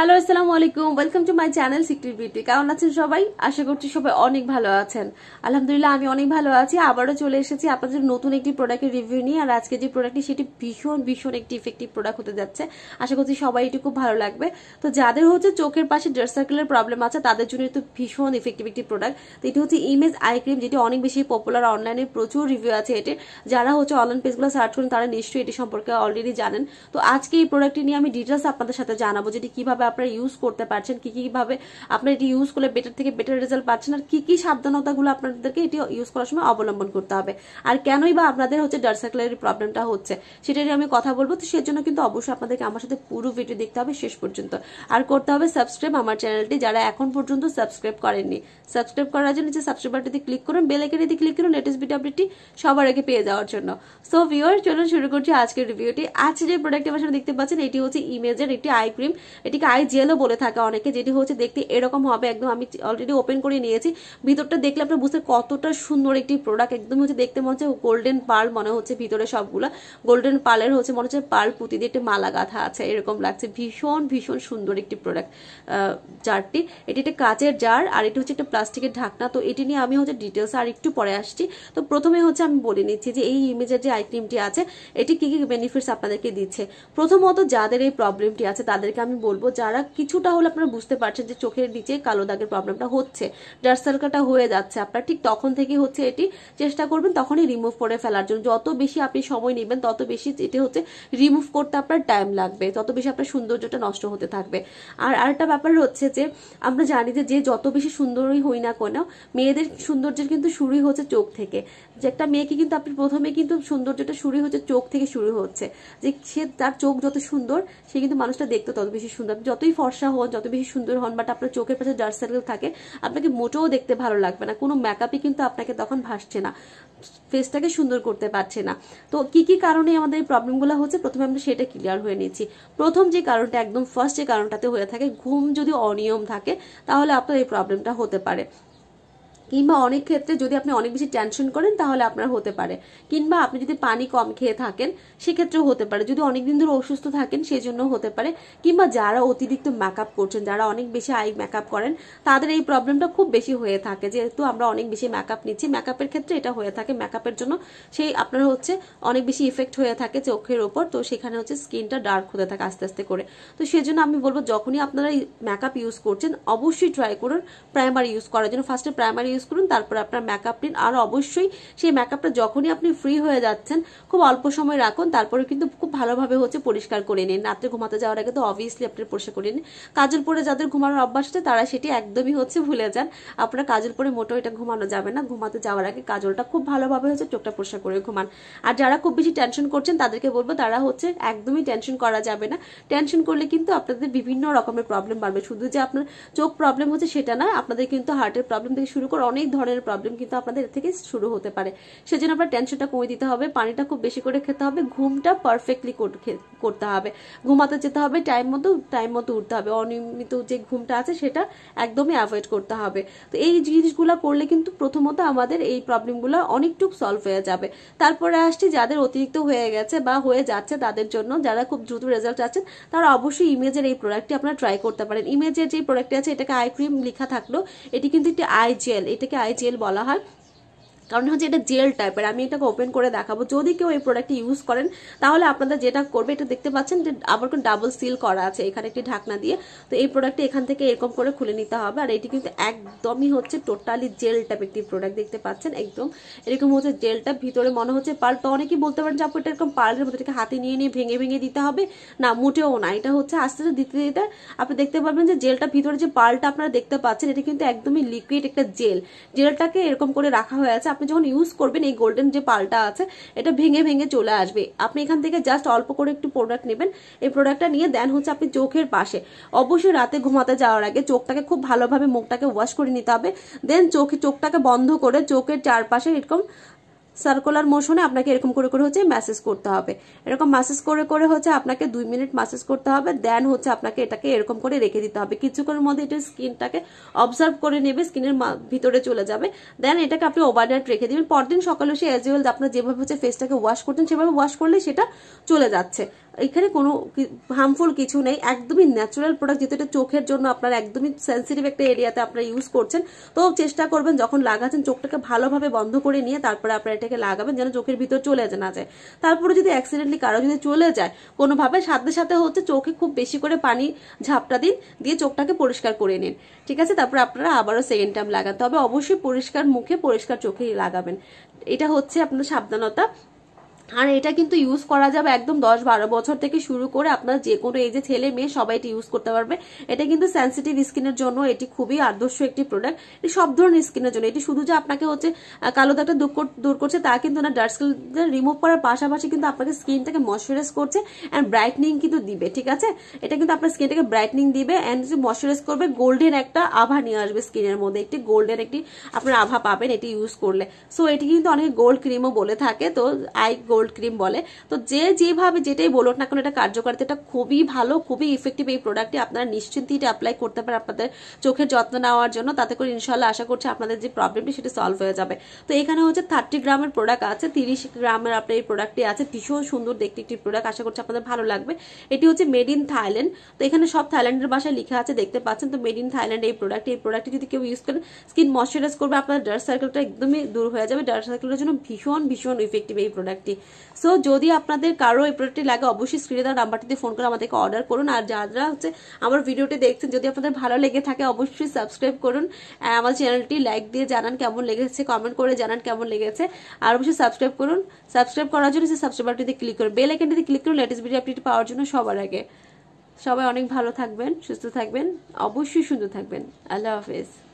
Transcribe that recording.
hello আসসালামু আলাইকুম welcome to my channel secret beauty কেমন আছেন সবাই আশা করছি সবাই অনেক ভালো আছেন আলহামদুলিল্লাহ আমি অনেক ভালো আছি আবারও চলে এসেছি আপনাদের নতুন একটি প্রোডাক্টের রিভিউ নিয়ে আর আজকে যে প্রোডাক্টটি সেটি ভীষণ ভীষণ একটি ইফেক্টিভ প্রোডাক্ট হতে যাচ্ছে আশা করছি সবাই এটি খুব ভালো লাগবে তো যাদের হচ্ছে চোখের পাশে ড্রেস সার্কেলের প্রবলেম আছে তাদের জন্য তো ভীষণ ইফেক্টিভ একটি প্রোডাক্ট তো এটি হচ্ছে ইমেজ আই ক্রিম যেটি অনেক বেশি পপুলার অনলাইনে প্রচুর রিভিউ আছে এটি যারা হচ্ছে অনলাইন পেজগুলো সার্চ করেন তারা নিশ্চয়ই এটি সম্পর্কে অলরেডি জানেন তো আজকে এই প্রোডাক্টটি নিয়ে আমি ডিটেলস আপনাদের সাথে জানাবো যেটি কীভাবে আপনারা ইউজ করতে পারছেন কি কীভাবে আপনারা এটি ইউজ করলে বেটার থেকে বেটার রেজাল্ট পাচ্ছেন আর কি কী সাবধানতাগুলো আপনাদেরকে এটি ইউজ করার সময় অবলম্বন করতে হবে আর কেনই বা আপনাদের হচ্ছে ডার্ক সার্কেলের প্রবলেমটা হচ্ছে সেটা নিয়ে আমি কথা বলবো তো সেই জন্য কিন্তু অবশ্যই আপনাদেরকে আমার সাথে পুরো ভিডিও দেখতে হবে শেষ পর্যন্ত আর করতে হবে সাবস্ক্রাইব আমার চ্যানেলটি যারা এখন পর্যন্ত সাবস্ক্রাইব করেননি সাবস্ক্রাইব করার জন্য যে সাবস্ক্রাইব বাটনটি ক্লিক করুন বেল আইকনটিতে ক্লিক করুন লেটেস্ট ভিডিও আপডেটটি সবার আগে পেয়ে যাওয়ার জন্য সো ভিউয়ার চলুন শুরু করছি আজকের রিভিউটি আজকে যে প্রোডাক্ট আমার সামনে দেখতে পাচ্ছেন এটি হচ্ছে ইমেজের একটি আই ক্রিম এটিকে আই জেলও বলে থাকে অনেকে যেটি হচ্ছে দেখতে এরকম হবে একদম আমি অলরেডি ওপেন করে নিয়েছি ভিতরটা দেখলে আপনার বুঝতে কতটা সুন্দর একটি প্রোডাক্ট একদম হচ্ছে দেখতে মনে হচ্ছে গোল্ডেন পার্ল মনে হচ্ছে ভিতরে সবগুলো গোল্ডেন পার্লের হচ্ছে মনে হচ্ছে পার্ল পুঁতি দিয়ে একটি মালা গাঁথা আছে এরকম লাগছে ভীষণ ভীষণ সুন্দর একটি প্রোডাক্ট জারটি এটি একটা কাঁচের জার আর এটি হচ্ছে একটা প্লাস্টিকের ঢাকনা তো এটি নিয়ে আমি হচ্ছে ডিটেলস আর একটু পরে আসছি তো প্রথমে হচ্ছে আমি বলে নিচ্ছি যে এই ইমেজের যে আইটেমটি আছে এটি কি কি বেনিফিটস আপনাদেরকে দিচ্ছে প্রথমত যাদের এই প্রবলেমটি আছে তাদেরকে আমি বলবো যারা কিছুটা হলে আপনারা বুঝতে পারছেন যে চোখের নিচে কালো দাগের প্রবলেমটা হচ্ছে ডার্সার্কাটা হয়ে যাচ্ছে আপনার ঠিক তখন থেকে হচ্ছে এটি চেষ্টা করবেন তখনই রিমুভ করে ফেলার জন্য যত বেশি আপনি সময় নেবেন তত বেশি এটি হচ্ছে রিমুভ করতে আপনার টাইম লাগবে তত বেশি আপনার সৌন্দর্যটা নষ্ট হতে থাকবে আর আরেকটা ব্যাপার হচ্ছে যে আমরা জানি যে যত বেশি সুন্দরই হই না কোনো মেয়েদের সৌন্দর্যের কিন্তু শুরুই হচ্ছে চোখ থেকে যে একটা মেয়েকে কিন্তু আপনি প্রথমে কিন্তু সৌন্দর্যটা শুরু হচ্ছে চোখ থেকে শুরু হচ্ছে যে সে তার চোখ যত সুন্দর সে কিন্তু মানুষটা দেখতে তত বেশি সুন্দর যতই ফর্সা হন যত বেশি সুন্দর হন বাট আপনার চোখের পাশে ডার্ক সার্কেল থাকে আপনাকে মোটেও দেখতে ভালো লাগবে না কোনো মেকআপই কিন্তু আপনাকে তখন ভাসছে না ফেসটাকে সুন্দর করতে পারছে না তো কি কি কারণে আমাদের এই প্রবলেমগুলো হচ্ছে প্রথমে আমরা সেটা ক্লিয়ার হয়ে নিচ্ছি প্রথম যে কারণটা একদম ফার্স্ট যে কারণটাতে হয়ে থাকে ঘুম যদি অনিয়ম থাকে তাহলে আপনার এই প্রবলেমটা হতে পারে কিংবা অনেক ক্ষেত্রে যদি আপনি অনেক বেশি টেনশন করেন তাহলে আপনার হতে পারে কিংবা আপনি যদি পানি কম খেয়ে থাকেন সেক্ষেত্রেও হতে পারে যদি অনেকদিন ধরে অসুস্থ থাকেন সেজন্য হতে পারে কিংবা যারা অতিরিক্ত মেকআপ করছেন যারা অনেক বেশি আই মেকআপ করেন তাদের এই প্রবলেমটা খুব বেশি হয়ে থাকে যেহেতু আমরা অনেক বেশি মেকআপ নিচ্ছি মেকআপের ক্ষেত্রে এটা হয়ে থাকে মেকআপের জন্য সেই আপনার হচ্ছে অনেক বেশি ইফেক্ট হয়ে থাকে চোখের ওপর তো সেখানে হচ্ছে স্কিনটা ডার্ক হতে থাকে আস্তে আস্তে করে তো সেজন্য আমি বলবো যখনই আপনারা মেকআপ ইউজ করছেন অবশ্যই ট্রাই করুন প্রাইমারি ইউজ করার জন্য ফার্স্টে প্রাইমারি ইউজ ইউজ করুন তারপর আপনার মেকআপ নিন আর অবশ্যই সেই মেকআপটা যখনই আপনি ফ্রি হয়ে যাচ্ছেন খুব অল্প সময় রাখুন তারপরে কিন্তু খুব ভালোভাবে হচ্ছে পরিষ্কার করে নিন রাত্রে ঘুমাতে যাওয়ার আগে তো অবভিয়াসলি আপনি পরিষ্কার করে নিন কাজল পরে যাদের ঘুমানোর অভ্যাস আছে তারা সেটি একদমই হচ্ছে ভুলে যান আপনার কাজল পরে মোটেও এটা ঘুমানো যাবে না ঘুমাতে যাওয়ার আগে কাজলটা খুব ভালোভাবে হচ্ছে চোখটা পরিষ্কার করে ঘুমান আর যারা খুব বেশি টেনশন করছেন তাদেরকে বলবো তারা হচ্ছে একদমই টেনশন করা যাবে না টেনশন করলে কিন্তু আপনাদের বিভিন্ন রকমের প্রবলেম বাড়বে শুধু যে আপনার চোখ প্রবলেম হচ্ছে সেটা না আপনাদের কিন্তু হার্টের প্রবলেম থেকে শুরু করে অনেক ধরনের প্রবলেম কিন্তু আপনাদের থেকে শুরু হতে পারে সেজন্য আপনার টেনশনটা কমিয়ে দিতে হবে পানিটা খুব বেশি করে খেতে হবে ঘুমটা পারফেক্টলি করতে হবে ঘুমাতে যেতে হবে টাইম মতো টাইম মতো উঠতে হবে অনিয়মিত যে ঘুমটা আছে সেটা একদমই অ্যাভয়েড করতে হবে তো এই জিনিসগুলো করলে কিন্তু প্রথমত আমাদের এই প্রবলেমগুলো অনেকটুকু সলভ হয়ে যাবে তারপরে আসছি যাদের অতিরিক্ত হয়ে গেছে বা হয়ে যাচ্ছে তাদের জন্য যারা খুব দ্রুত রেজাল্ট আছেন তারা অবশ্যই ইমেজের এই প্রোডাক্টটি আপনারা ট্রাই করতে পারেন ইমেজের যে প্রোডাক্টটি আছে এটাকে আই ক্রিম লেখা থাকলো এটি কিন্তু একটি আই জেল এটাকে আইজিএল বলা হয় কারণ হচ্ছে এটা জেল টাইপের আমি এটাকে ওপেন করে দেখাবো যদি কেউ এই প্রোডাক্ট ইউজ করেন তাহলে আপনারা যেটা করবে এটা দেখতে পাচ্ছেন যে আবার কোনো ডাবল সিল করা আছে এখানে একটি ঢাকনা দিয়ে তো এই প্রোডাক্টটি এখান থেকে এরকম করে খুলে নিতে হবে আর এটি কিন্তু একদমই হচ্ছে টোটালি জেল টাইপ একটি প্রোডাক্ট দেখতে পাচ্ছেন একদম এরকম হচ্ছে জেল টাইপ ভিতরে মনে হচ্ছে পাল তো অনেকেই বলতে পারেন যে আপনি এটা এরকম পালের মধ্যে এটাকে হাতে নিয়ে নিয়ে ভেঙে ভেঙে দিতে হবে না মোটেও না এটা হচ্ছে আস্তে আস্তে দিতে দিতে আপনি দেখতে পারবেন যে জেলটা ভিতরে যে পালটা আপনারা দেখতে পাচ্ছেন এটা কিন্তু একদমই লিকুইড একটা জেল জেলটাকে এরকম করে রাখা হয়ে আছে আপনি যখন ইউজ করবেন এই গোল্ডেন যে পালটা আছে এটা ভেঙে ভেঙে চলে আসবে আপনি এখান থেকে জাস্ট অল্প করে একটু প্রোডাক্ট নেবেন এই প্রোডাক্টটা নিয়ে দেন হচ্ছে আপনি চোখের পাশে অবশ্যই রাতে ঘুমাতে যাওয়ার আগে চোখটাকে খুব ভালোভাবে মুখটাকে ওয়াশ করে নিতে হবে দেন চোখে চোখটাকে বন্ধ করে চোখের চারপাশে এরকম সার্কুলার মোশনে আপনাকে এরকম করে করে হচ্ছে ম্যাসেজ করতে হবে এরকম ম্যাসেজ করে করে হচ্ছে আপনাকে দুই মিনিট ম্যাসেজ করতে হবে দেন হচ্ছে আপনাকে এটাকে এরকম করে রেখে দিতে হবে কিছুক্ষণের মধ্যে এটা স্কিনটাকে অবজার্ভ করে নেবে স্কিনের ভিতরে চলে যাবে দেন এটাকে আপনি ওভারনাইট রেখে দেবেন পরদিন সকালে সে অ্যাজ ইউল আপনার যেভাবে হচ্ছে ফেসটাকে ওয়াশ করতেন সেভাবে ওয়াশ করলে সেটা চলে যাচ্ছে এখানে কোনো হার্মফুল কিছু নেই একদমই ন্যাচারাল প্রোডাক্ট যেহেতু এটা চোখের জন্য আপনার একদমই সেন্সিটিভ একটা এরিয়াতে আপনারা ইউজ করছেন তো চেষ্টা করবেন যখন লাগাচ্ছেন চোখটাকে ভালোভাবে বন্ধ করে নিয়ে তারপরে আপনার এটা রেখে লাগাবেন যেন চোখের ভিতর চলে না যায় তারপরে যদি অ্যাক্সিডেন্টলি কারো যদি চলে যায় কোনোভাবে সাথে সাথে হচ্ছে চোখে খুব বেশি করে পানি ঝাপটা দিন দিয়ে চোখটাকে পরিষ্কার করে নিন ঠিক আছে তারপর আপনারা আবারও সেকেন্ড টাইম লাগান তবে অবশ্যই পরিষ্কার মুখে পরিষ্কার চোখে লাগাবেন এটা হচ্ছে আপনার সাবধানতা আর এটা কিন্তু ইউজ করা যাবে একদম দশ বারো বছর থেকে শুরু করে আপনার যে কোনো এই যে ছেলে মেয়ে সবাই এটি ইউজ করতে পারবে এটা কিন্তু সেন্সিটিভ স্কিনের জন্য এটি খুবই আদর্শ একটি প্রোডাক্ট এটি সব ধরনের স্কিনের জন্য এটি শুধু যে আপনাকে হচ্ছে কালো দাগটা দূর করছে তা কিন্তু না ডার্ক স্কিন রিমুভ করার পাশাপাশি কিন্তু আপনাকে স্কিনটাকে ময়শ্চারাইজ করছে অ্যান্ড ব্রাইটনিং কিন্তু দিবে ঠিক আছে এটা কিন্তু আপনার স্কিনটাকে ব্রাইটনিং দিবে অ্যান্ড ময়শ্চারাইজ করবে গোল্ডেন একটা আভা নিয়ে আসবে স্কিনের মধ্যে একটি গোল্ডেন একটি আপনার আভা পাবেন এটি ইউজ করলে সো এটি কিন্তু অনেকে গোল্ড ক্রিমও বলে থাকে তো আই গোল্ড কোল্ড ক্রিম বলে তো যে যেভাবে যেটাই বলুন না কোনো এটা কার্যকারিতা এটা খুবই ভালো খুবই ইফেক্টিভ এই প্রোডাক্টটি আপনারা নিশ্চিন্তে এটা অ্যাপ্লাই করতে পারেন আপনাদের চোখের যত্ন নেওয়ার জন্য তাতে করে ইনশাল্লাহ আশা করছি আপনাদের যে প্রবলেমটি সেটি সলভ হয়ে যাবে তো এখানে হচ্ছে থার্টি গ্রামের প্রোডাক্ট আছে তিরিশ গ্রামের আপনার এই প্রোডাক্টটি আছে ভীষণ সুন্দর দেখতে একটি প্রোডাক্ট আশা করছি আপনাদের ভালো লাগবে এটি হচ্ছে মেড ইন থাইল্যান্ড তো এখানে সব থাইল্যান্ডের ভাষায় লিখা আছে দেখতে পাচ্ছেন তো মেড ইন থাইল্যান্ড এই প্রোডাক্ট এই প্রোডাক্টটি যদি কেউ ইউজ করেন স্কিন মশ্চারাইজ করবে আপনার ডার্ক সার্কেলটা একদমই দূর হয়ে যাবে ডার্ক সার্কেলের জন্য ভীষণ ভীষণ ইফেক্টিভ এই প্রোডাক্টটি সো যদি আপনাদের কারো এই প্রোডাক্টটি লাগে অবশ্যই স্ক্রিনে দেওয়া নাম্বারটিতে ফোন করে আমাদেরকে অর্ডার করুন আর যারা হচ্ছে আমার ভিডিওটি দেখছেন যদি আপনাদের ভালো লেগে থাকে অবশ্যই সাবস্ক্রাইব করুন আমার চ্যানেলটি লাইক দিয়ে জানান কেমন লেগেছে কমেন্ট করে জানান কেমন লেগেছে আর অবশ্যই সাবস্ক্রাইব করুন সাবস্ক্রাইব করার জন্য সেই সাবস্ক্রাইব বাটনটিতে ক্লিক করুন বেল আইকনটিতে ক্লিক করুন লেটেস্ট ভিডিও আপডেট পাওয়ার জন্য সবার আগে সবাই অনেক ভালো থাকবেন সুস্থ থাকবেন অবশ্যই সুন্দর থাকবেন আল্লাহ হাফেজ